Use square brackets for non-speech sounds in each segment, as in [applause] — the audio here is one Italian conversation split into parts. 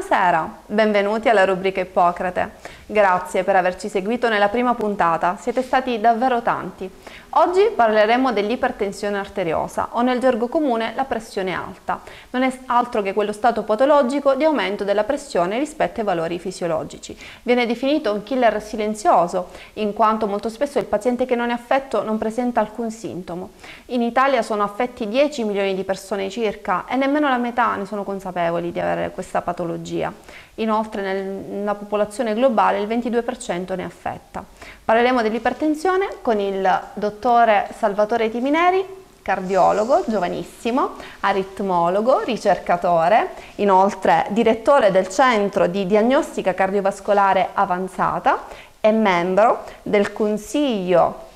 Buonasera, benvenuti alla rubrica Ippocrate. Grazie per averci seguito nella prima puntata, siete stati davvero tanti. Oggi parleremo dell'ipertensione arteriosa o nel gergo comune la pressione alta. Non è altro che quello stato patologico di aumento della pressione rispetto ai valori fisiologici. Viene definito un killer silenzioso, in quanto molto spesso il paziente che non è affetto non presenta alcun sintomo. In Italia sono affetti 10 milioni di persone circa e nemmeno la metà ne sono consapevoli di avere questa patologia. Inoltre nella popolazione globale il 22% ne affetta. Parleremo dell'ipertensione con il dottore Salvatore Timineri, cardiologo, giovanissimo, aritmologo, ricercatore, inoltre direttore del Centro di Diagnostica Cardiovascolare Avanzata e membro del Consiglio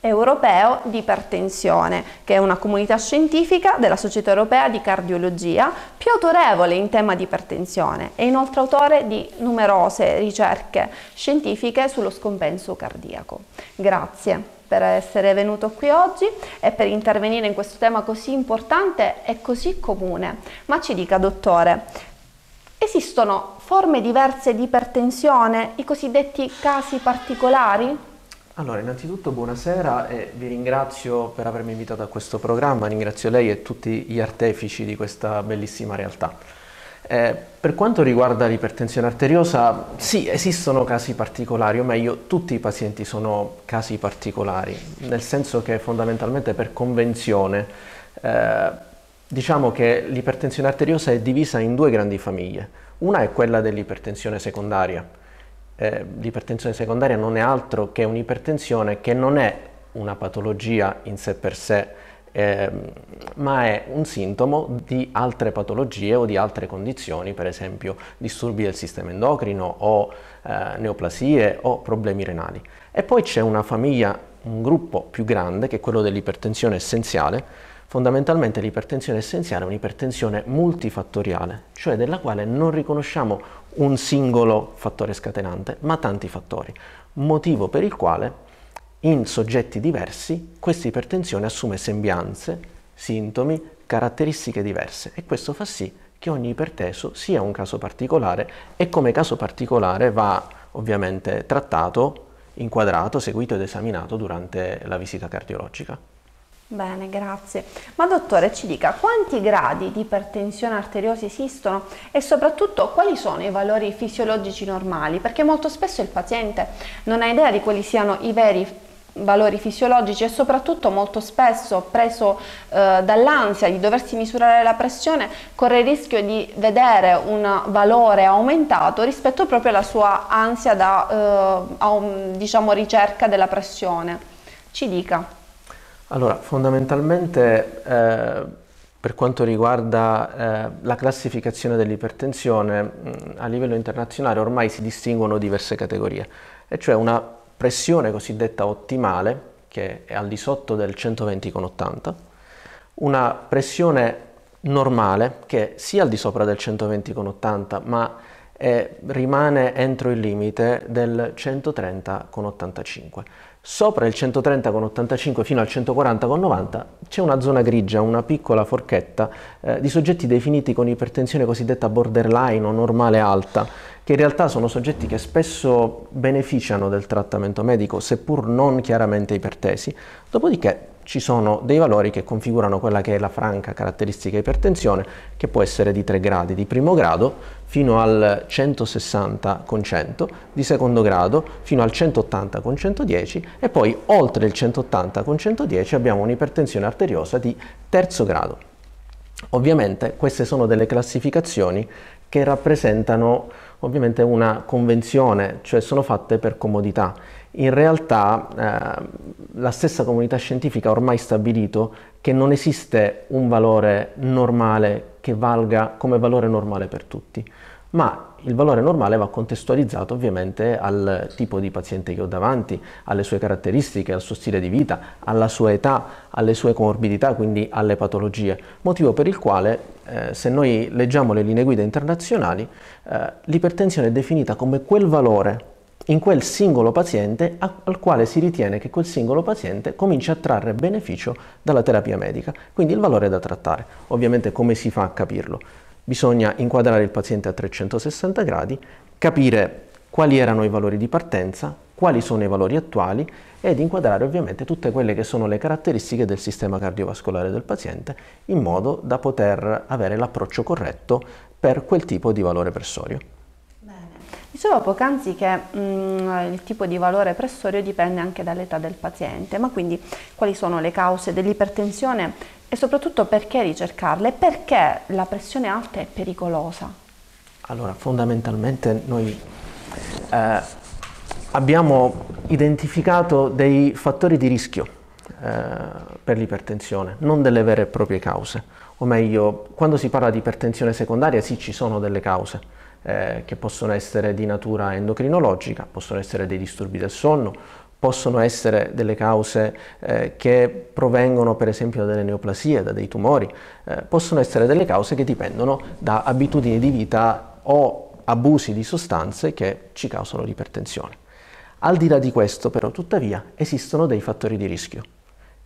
europeo di ipertensione, che è una comunità scientifica della Società Europea di Cardiologia, più autorevole in tema di ipertensione e inoltre autore di numerose ricerche scientifiche sullo scompenso cardiaco. Grazie per essere venuto qui oggi e per intervenire in questo tema così importante e così comune. Ma ci dica, dottore, esistono forme diverse di ipertensione, i cosiddetti casi particolari? Allora, innanzitutto buonasera e vi ringrazio per avermi invitato a questo programma, ringrazio lei e tutti gli artefici di questa bellissima realtà. Eh, per quanto riguarda l'ipertensione arteriosa, sì, esistono casi particolari, o meglio, tutti i pazienti sono casi particolari, nel senso che fondamentalmente per convenzione eh, diciamo che l'ipertensione arteriosa è divisa in due grandi famiglie. Una è quella dell'ipertensione secondaria, eh, l'ipertensione secondaria non è altro che un'ipertensione che non è una patologia in sé per sé, eh, ma è un sintomo di altre patologie o di altre condizioni, per esempio disturbi del sistema endocrino o eh, neoplasie o problemi renali. E poi c'è una famiglia, un gruppo più grande che è quello dell'ipertensione essenziale, Fondamentalmente l'ipertensione essenziale è un'ipertensione multifattoriale, cioè della quale non riconosciamo un singolo fattore scatenante, ma tanti fattori, motivo per il quale in soggetti diversi questa ipertensione assume sembianze, sintomi, caratteristiche diverse e questo fa sì che ogni iperteso sia un caso particolare e come caso particolare va ovviamente trattato, inquadrato, seguito ed esaminato durante la visita cardiologica. Bene, grazie. Ma dottore, ci dica quanti gradi di ipertensione arteriosa esistono e soprattutto quali sono i valori fisiologici normali? Perché molto spesso il paziente non ha idea di quali siano i veri valori fisiologici e soprattutto molto spesso preso eh, dall'ansia di doversi misurare la pressione corre il rischio di vedere un valore aumentato rispetto proprio alla sua ansia da eh, a, diciamo, ricerca della pressione. Ci dica. Allora, fondamentalmente eh, per quanto riguarda eh, la classificazione dell'ipertensione, mm, a livello internazionale ormai si distinguono diverse categorie, e cioè una pressione cosiddetta ottimale, che è al di sotto del 120 con 80, una pressione normale, che è sia al di sopra del 120 con 80, ma e rimane entro il limite del 130,85. Sopra il 130,85 fino al 140,90 c'è una zona grigia, una piccola forchetta eh, di soggetti definiti con ipertensione cosiddetta borderline o normale alta, che in realtà sono soggetti che spesso beneficiano del trattamento medico, seppur non chiaramente ipertesi, dopodiché ci sono dei valori che configurano quella che è la franca caratteristica ipertensione, che può essere di 3 gradi di primo grado fino al 160 con 100, di secondo grado fino al 180 con 110 e poi oltre il 180 con 110 abbiamo un'ipertensione arteriosa di terzo grado. Ovviamente queste sono delle classificazioni che rappresentano ovviamente una convenzione, cioè sono fatte per comodità. In realtà eh, la stessa comunità scientifica ha ormai stabilito che non esiste un valore normale che valga come valore normale per tutti, ma il valore normale va contestualizzato ovviamente al tipo di paziente che ho davanti, alle sue caratteristiche, al suo stile di vita, alla sua età, alle sue comorbidità, quindi alle patologie, motivo per il quale eh, se noi leggiamo le linee guida internazionali, eh, l'ipertensione è definita come quel valore in quel singolo paziente al quale si ritiene che quel singolo paziente cominci a trarre beneficio dalla terapia medica, quindi il valore da trattare. Ovviamente come si fa a capirlo? bisogna inquadrare il paziente a 360 gradi, capire quali erano i valori di partenza, quali sono i valori attuali ed inquadrare ovviamente tutte quelle che sono le caratteristiche del sistema cardiovascolare del paziente in modo da poter avere l'approccio corretto per quel tipo di valore pressorio. Dicevo poc'anzi che mh, mm, il tipo di valore pressorio dipende anche dall'età del paziente, ma quindi quali sono le cause dell'ipertensione e soprattutto perché ricercarle? Perché la pressione alta è pericolosa? Allora, fondamentalmente noi eh, abbiamo identificato dei fattori di rischio eh, per l'ipertensione, non delle vere e proprie cause. O meglio, quando si parla di ipertensione secondaria, sì, ci sono delle cause, eh, che possono essere di natura endocrinologica, possono essere dei disturbi del sonno, possono essere delle cause eh, che provengono per esempio da delle neoplasie, da dei tumori, eh, possono essere delle cause che dipendono da abitudini di vita o abusi di sostanze che ci causano l'ipertensione. Al di là di questo però tuttavia esistono dei fattori di rischio,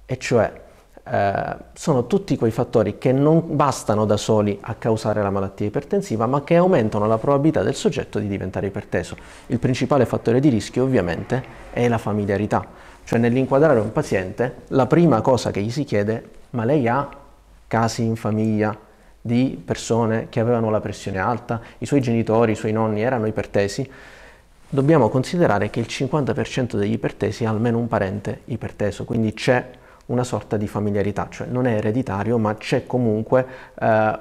e cioè eh, sono tutti quei fattori che non bastano da soli a causare la malattia ipertensiva, ma che aumentano la probabilità del soggetto di diventare iperteso. Il principale fattore di rischio ovviamente è la familiarità, cioè nell'inquadrare un paziente la prima cosa che gli si chiede ma lei ha casi in famiglia di persone che avevano la pressione alta, i suoi genitori, i suoi nonni erano ipertesi, dobbiamo considerare che il 50% degli ipertesi ha almeno un parente iperteso, quindi c'è una sorta di familiarità, cioè non è ereditario ma c'è comunque eh,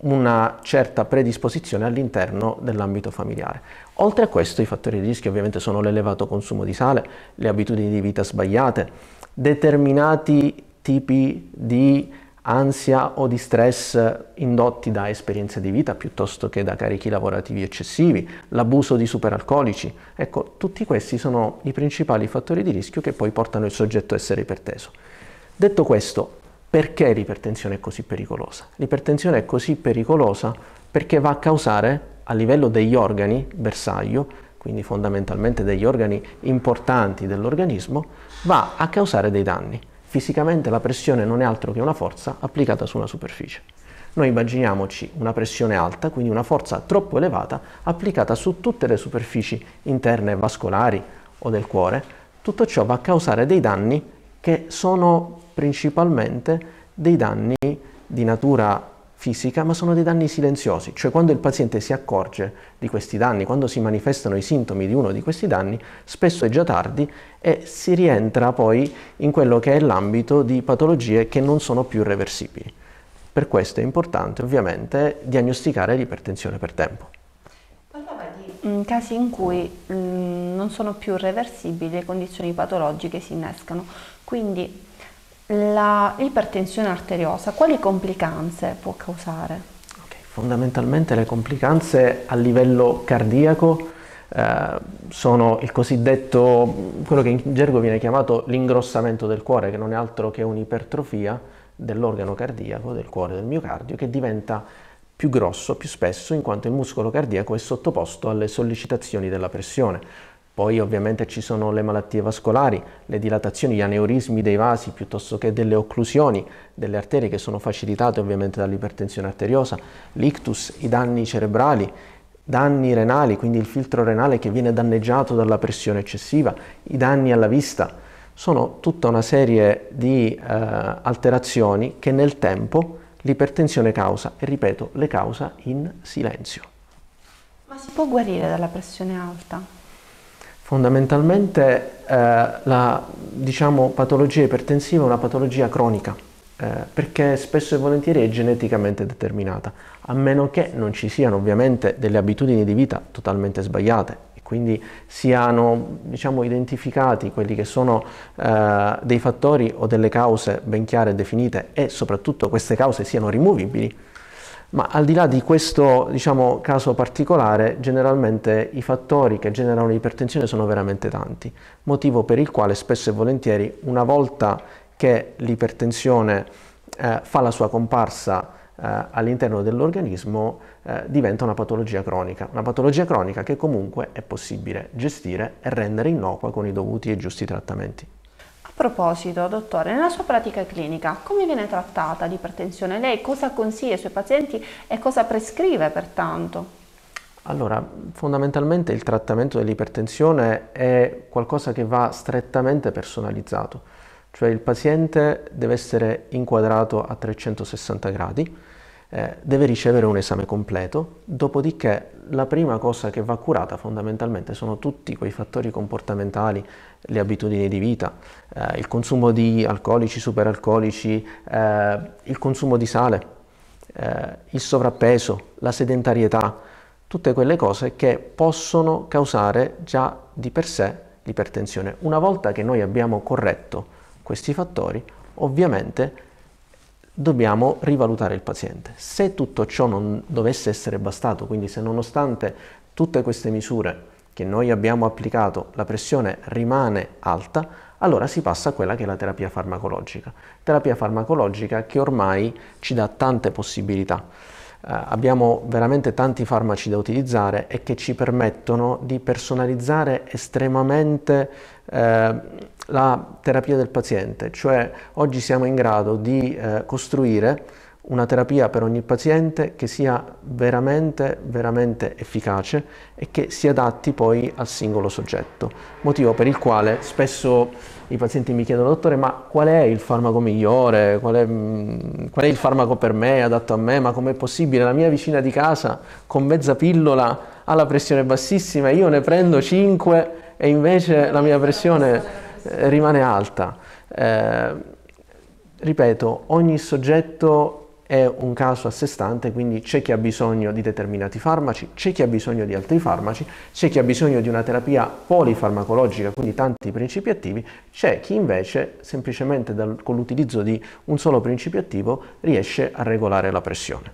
una certa predisposizione all'interno dell'ambito familiare. Oltre a questo i fattori di rischio ovviamente sono l'elevato consumo di sale, le abitudini di vita sbagliate, determinati tipi di ansia o di stress indotti da esperienze di vita piuttosto che da carichi lavorativi eccessivi, l'abuso di superalcolici. Ecco, tutti questi sono i principali fattori di rischio che poi portano il soggetto a essere iperteso. Detto questo, perché l'ipertensione è così pericolosa? L'ipertensione è così pericolosa perché va a causare a livello degli organi bersaglio, quindi fondamentalmente degli organi importanti dell'organismo, va a causare dei danni. Fisicamente la pressione non è altro che una forza applicata su una superficie. Noi immaginiamoci una pressione alta, quindi una forza troppo elevata, applicata su tutte le superfici interne vascolari o del cuore. Tutto ciò va a causare dei danni che sono principalmente dei danni di natura fisica, ma sono dei danni silenziosi, cioè quando il paziente si accorge di questi danni, quando si manifestano i sintomi di uno di questi danni, spesso è già tardi e si rientra poi in quello che è l'ambito di patologie che non sono più reversibili. Per questo è importante ovviamente diagnosticare l'ipertensione per tempo. Parlava di mm, casi in cui mh, mm, non sono più reversibili le condizioni patologiche si innescano, quindi la ipertensione arteriosa, quali complicanze può causare? Okay. Fondamentalmente le complicanze a livello cardiaco eh, sono il cosiddetto, quello che in gergo viene chiamato l'ingrossamento del cuore, che non è altro che un'ipertrofia dell'organo cardiaco, del cuore, del miocardio, che diventa più grosso, più spesso, in quanto il muscolo cardiaco è sottoposto alle sollecitazioni della pressione. Poi ovviamente ci sono le malattie vascolari, le dilatazioni, gli aneurismi dei vasi piuttosto che delle occlusioni delle arterie che sono facilitate ovviamente dall'ipertensione arteriosa, l'ictus, i danni cerebrali, danni renali, quindi il filtro renale che viene danneggiato dalla pressione eccessiva, i danni alla vista. Sono tutta una serie di eh, alterazioni che nel tempo l'ipertensione causa e ripeto, le causa in silenzio. Ma si può guarire dalla pressione alta? Fondamentalmente eh, la diciamo, patologia ipertensiva è una patologia cronica eh, perché spesso e volentieri è geneticamente determinata, a meno che non ci siano ovviamente delle abitudini di vita totalmente sbagliate e quindi siano diciamo, identificati quelli che sono eh, dei fattori o delle cause ben chiare e definite e soprattutto queste cause siano rimovibili ma al di là di questo diciamo, caso particolare, generalmente i fattori che generano l'ipertensione sono veramente tanti, motivo per il quale spesso e volentieri una volta che l'ipertensione eh, fa la sua comparsa eh, all'interno dell'organismo eh, diventa una patologia cronica, una patologia cronica che comunque è possibile gestire e rendere innocua con i dovuti e giusti trattamenti proposito, dottore, nella sua pratica clinica come viene trattata l'ipertensione? Lei cosa consiglia ai suoi pazienti e cosa prescrive pertanto? Allora, fondamentalmente il trattamento dell'ipertensione è qualcosa che va strettamente personalizzato, cioè il paziente deve essere inquadrato a 360 gradi, eh, deve ricevere un esame completo, dopodiché la prima cosa che va curata fondamentalmente sono tutti quei fattori comportamentali, le abitudini di vita, eh, il consumo di alcolici, superalcolici, eh, il consumo di sale, eh, il sovrappeso, la sedentarietà, tutte quelle cose che possono causare già di per sé l'ipertensione. Una volta che noi abbiamo corretto questi fattori, ovviamente dobbiamo rivalutare il paziente. Se tutto ciò non dovesse essere bastato, quindi se nonostante tutte queste misure che noi abbiamo applicato la pressione rimane alta, allora si passa a quella che è la terapia farmacologica. Terapia farmacologica che ormai ci dà tante possibilità. Eh, abbiamo veramente tanti farmaci da utilizzare e che ci permettono di personalizzare estremamente eh, la terapia del paziente, cioè oggi siamo in grado di eh, costruire una terapia per ogni paziente che sia veramente, veramente efficace e che si adatti poi al singolo soggetto. Motivo per il quale spesso i pazienti mi chiedono, dottore, ma qual è il farmaco migliore? Qual è, mm, qual è il farmaco per me, adatto a me? Ma com'è possibile? La mia vicina di casa con mezza pillola ha la pressione bassissima, io ne prendo 5 e invece la mia pressione eh, rimane alta. Eh, ripeto, ogni soggetto è un caso a sé stante, quindi c'è chi ha bisogno di determinati farmaci, c'è chi ha bisogno di altri farmaci, c'è chi ha bisogno di una terapia polifarmacologica, quindi tanti principi attivi, c'è chi invece semplicemente dal, con l'utilizzo di un solo principio attivo riesce a regolare la pressione.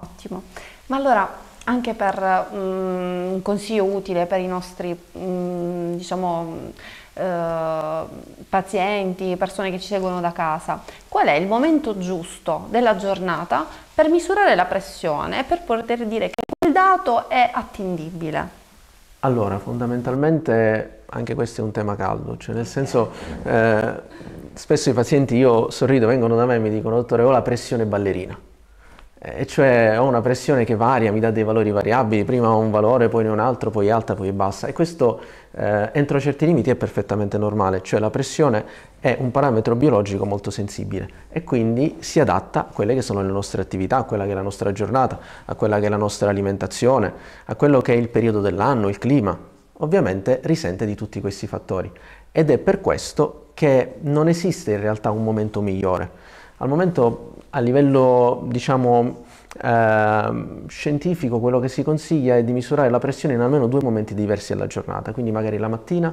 Ottimo. Ma allora anche per um, un consiglio utile per i nostri um, diciamo, uh, pazienti, persone che ci seguono da casa, qual è il momento giusto della giornata per misurare la pressione e per poter dire che quel dato è attendibile? Allora, fondamentalmente anche questo è un tema caldo, cioè nel senso eh, spesso i pazienti, io sorrido, vengono da me e mi dicono dottore ho la pressione ballerina e cioè ho una pressione che varia, mi dà dei valori variabili, prima ho un valore, poi ne un altro, poi alta, poi bassa e questo eh, entro certi limiti è perfettamente normale, cioè la pressione è un parametro biologico molto sensibile e quindi si adatta a quelle che sono le nostre attività, a quella che è la nostra giornata, a quella che è la nostra alimentazione, a quello che è il periodo dell'anno, il clima. Ovviamente risente di tutti questi fattori ed è per questo che non esiste in realtà un momento migliore al momento a livello diciamo, eh, scientifico quello che si consiglia è di misurare la pressione in almeno due momenti diversi alla giornata, quindi magari la mattina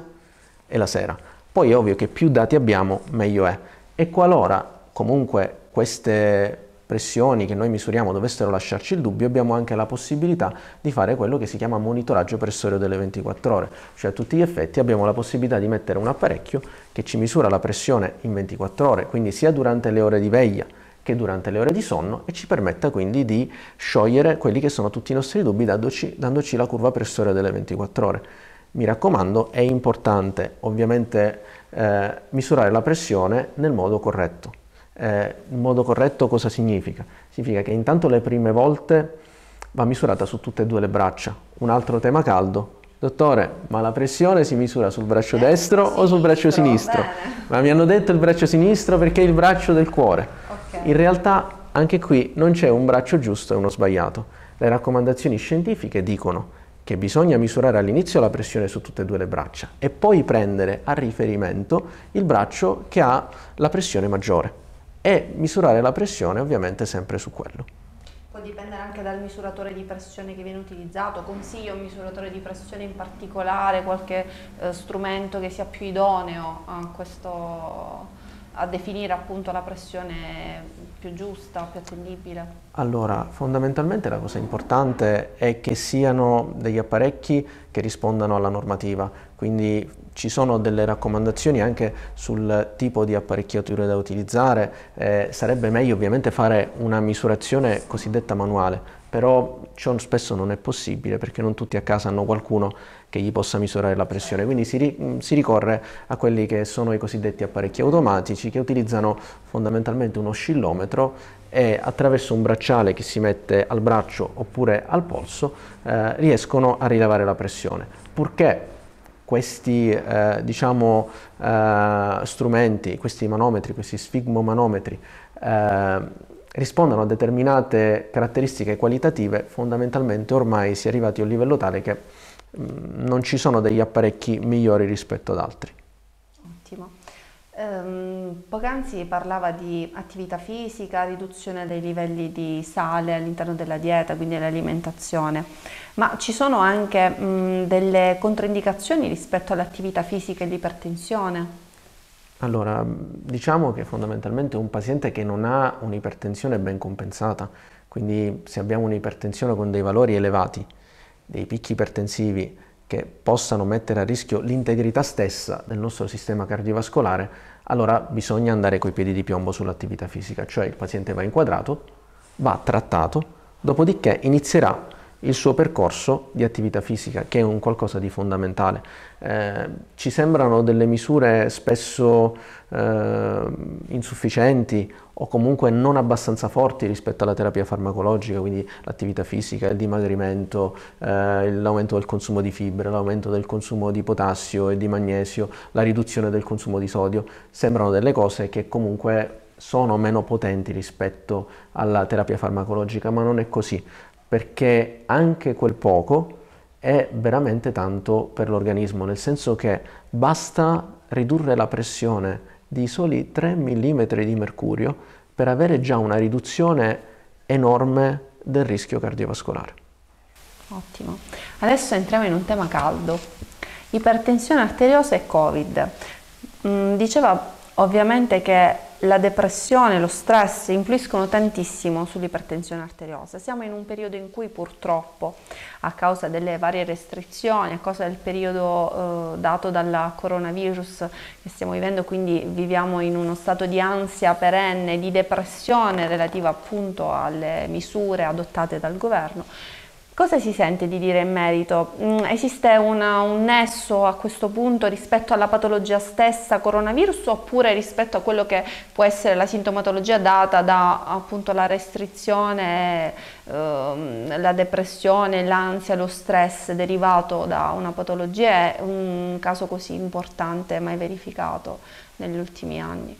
e la sera. Poi è ovvio che più dati abbiamo meglio è e qualora comunque queste pressioni che noi misuriamo dovessero lasciarci il dubbio, abbiamo anche la possibilità di fare quello che si chiama monitoraggio pressorio delle 24 ore, cioè a tutti gli effetti abbiamo la possibilità di mettere un apparecchio che ci misura la pressione in 24 ore, quindi sia durante le ore di veglia che durante le ore di sonno e ci permetta quindi di sciogliere quelli che sono tutti i nostri dubbi dandoci, dandoci la curva pressoria delle 24 ore. Mi raccomando, è importante ovviamente eh, misurare la pressione nel modo corretto eh, in modo corretto cosa significa? Significa che intanto le prime volte va misurata su tutte e due le braccia. Un altro tema caldo. Dottore, ma la pressione si misura sul braccio destro sinistro, o sul braccio sinistro? Bene. Ma mi hanno detto il braccio sinistro perché è il braccio del cuore. Okay. In realtà anche qui non c'è un braccio giusto e uno sbagliato. Le raccomandazioni scientifiche dicono che bisogna misurare all'inizio la pressione su tutte e due le braccia e poi prendere a riferimento il braccio che ha la pressione maggiore e misurare la pressione ovviamente sempre su quello. Può dipendere anche dal misuratore di pressione che viene utilizzato, consiglio un misuratore di pressione in particolare, qualche eh, strumento che sia più idoneo a, questo, a definire appunto la pressione più giusta, più attendibile? Allora, fondamentalmente la cosa importante è che siano degli apparecchi che rispondano alla normativa, quindi ci sono delle raccomandazioni anche sul tipo di apparecchiature da utilizzare, eh, sarebbe meglio ovviamente fare una misurazione cosiddetta manuale, però Ciò spesso non è possibile perché non tutti a casa hanno qualcuno che gli possa misurare la pressione, quindi si, ri mm, si ricorre a quelli che sono i cosiddetti apparecchi automatici che utilizzano fondamentalmente un oscillometro e attraverso un bracciale che si mette al braccio oppure al polso eh, riescono a rilevare la pressione. Purché questi eh, diciamo, eh, strumenti, questi manometri, questi sfigmomanometri eh, rispondono a determinate caratteristiche qualitative, fondamentalmente ormai si è arrivati a un livello tale che mm, non ci sono degli apparecchi migliori rispetto ad altri. Ottimo. Um, poc'anzi parlava di attività fisica, riduzione dei livelli di sale all'interno della dieta, quindi dell'alimentazione, ma ci sono anche um, delle controindicazioni rispetto all'attività fisica e all'ipertensione? Allora, diciamo che fondamentalmente un paziente che non ha un'ipertensione ben compensata, quindi se abbiamo un'ipertensione con dei valori elevati, dei picchi ipertensivi che possano mettere a rischio l'integrità stessa del nostro sistema cardiovascolare, allora bisogna andare coi piedi di piombo sull'attività fisica, cioè il paziente va inquadrato, va trattato, dopodiché inizierà il suo percorso di attività fisica, che è un qualcosa di fondamentale. Eh, ci sembrano delle misure spesso eh, insufficienti o comunque non abbastanza forti rispetto alla terapia farmacologica, quindi l'attività fisica, il dimagrimento, eh, l'aumento del consumo di fibre, l'aumento del consumo di potassio e di magnesio, la riduzione del consumo di sodio, sembrano delle cose che comunque sono meno potenti rispetto alla terapia farmacologica, ma non è così perché anche quel poco è veramente tanto per l'organismo, nel senso che basta ridurre la pressione di soli 3 mm di mercurio per avere già una riduzione enorme del rischio cardiovascolare. Ottimo. Adesso entriamo in un tema caldo. Ipertensione arteriosa e Covid. Mm, diceva ovviamente che la depressione, lo stress influiscono tantissimo sull'ipertensione arteriosa. Siamo in un periodo in cui purtroppo a causa delle varie restrizioni, a causa del periodo eh, dato dal coronavirus che stiamo vivendo, quindi viviamo in uno stato di ansia perenne, di depressione relativa appunto alle misure adottate dal governo, Cosa si sente di dire in merito? Mm, esiste una, un nesso a questo punto rispetto alla patologia stessa coronavirus oppure rispetto a quello che può essere la sintomatologia data da appunto la restrizione, ehm, la depressione, l'ansia, lo stress derivato da una patologia? È un caso così importante mai verificato negli ultimi anni?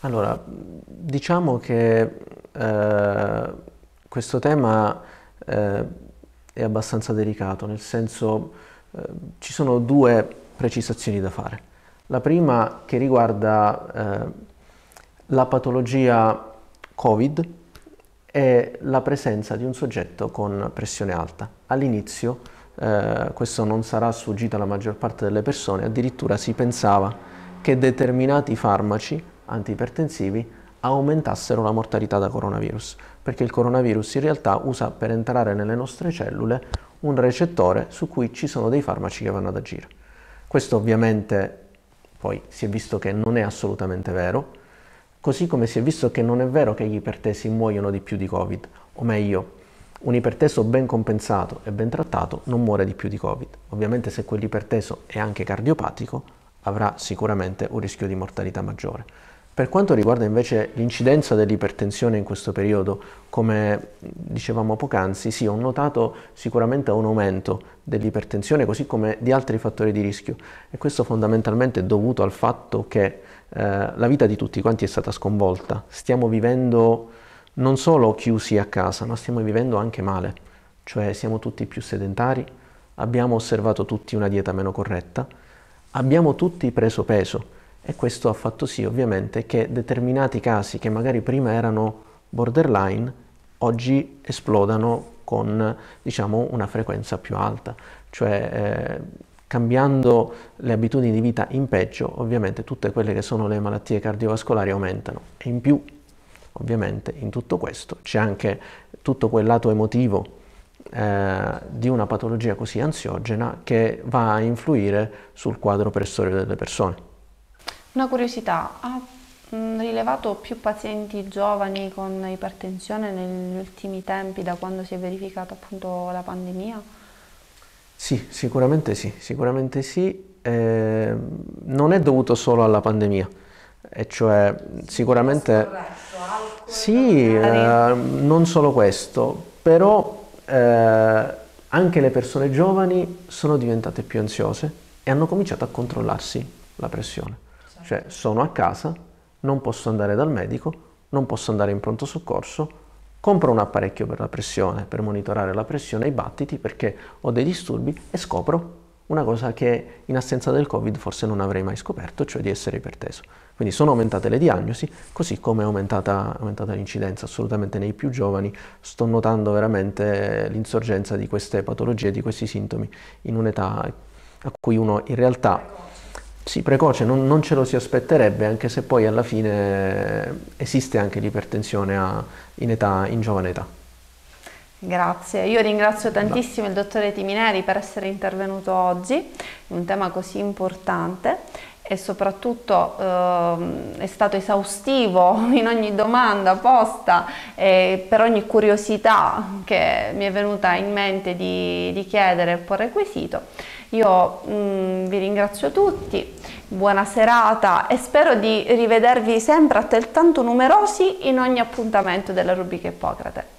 Allora, diciamo che eh, questo tema... Eh, è abbastanza delicato, nel senso eh, ci sono due precisazioni da fare. La prima che riguarda eh, la patologia Covid e la presenza di un soggetto con pressione alta. All'inizio eh, questo non sarà sfuggito alla maggior parte delle persone, addirittura si pensava che determinati farmaci antipertensivi aumentassero la mortalità da coronavirus perché il coronavirus in realtà usa per entrare nelle nostre cellule un recettore su cui ci sono dei farmaci che vanno ad agire. Questo ovviamente poi si è visto che non è assolutamente vero, così come si è visto che non è vero che gli ipertesi muoiono di più di Covid, o meglio, un iperteso ben compensato e ben trattato non muore di più di Covid. Ovviamente se quell'iperteso è anche cardiopatico avrà sicuramente un rischio di mortalità maggiore. Per quanto riguarda invece l'incidenza dell'ipertensione in questo periodo, come dicevamo poc'anzi, sì, ho notato sicuramente un aumento dell'ipertensione così come di altri fattori di rischio e questo fondamentalmente è dovuto al fatto che eh, la vita di tutti quanti è stata sconvolta. Stiamo vivendo non solo chiusi a casa, ma stiamo vivendo anche male, cioè siamo tutti più sedentari, abbiamo osservato tutti una dieta meno corretta, abbiamo tutti preso peso e questo ha fatto sì ovviamente che determinati casi che magari prima erano borderline oggi esplodano con diciamo, una frequenza più alta, cioè eh, cambiando le abitudini di vita in peggio ovviamente tutte quelle che sono le malattie cardiovascolari aumentano e in più ovviamente in tutto questo c'è anche tutto quel lato emotivo eh, di una patologia così ansiogena che va a influire sul quadro per delle persone. Una curiosità, ha mm, rilevato più pazienti giovani con ipertensione negli ultimi tempi da quando si è verificata appunto la pandemia? Sì, sicuramente sì, sicuramente sì. Eh, non è dovuto solo alla pandemia, e cioè sicuramente... Sì, eh, non solo questo, però eh, anche le persone giovani sono diventate più ansiose e hanno cominciato a controllarsi la pressione. Cioè sono a casa, non posso andare dal medico, non posso andare in pronto soccorso, compro un apparecchio per la pressione, per monitorare la pressione e i battiti perché ho dei disturbi e scopro una cosa che in assenza del Covid forse non avrei mai scoperto, cioè di essere iperteso. Quindi sono aumentate le diagnosi, così come è aumentata, aumentata l'incidenza, assolutamente nei più giovani sto notando veramente l'insorgenza di queste patologie, di questi sintomi in un'età a cui uno in realtà sì, precoce, non, non, ce lo si aspetterebbe, anche se poi alla fine eh, esiste anche l'ipertensione a, in, età, in giovane età. Grazie, io ringrazio tantissimo il dottore Timineri per essere intervenuto oggi, un tema così importante e soprattutto ehm, è stato esaustivo [laughs] in ogni domanda posta e per ogni curiosità che mi è venuta in mente di, di chiedere e porre quesito. Io mh, mm, vi ringrazio tutti, buona serata e spero di rivedervi sempre altrettanto numerosi in ogni appuntamento della Rubica Ippocrate.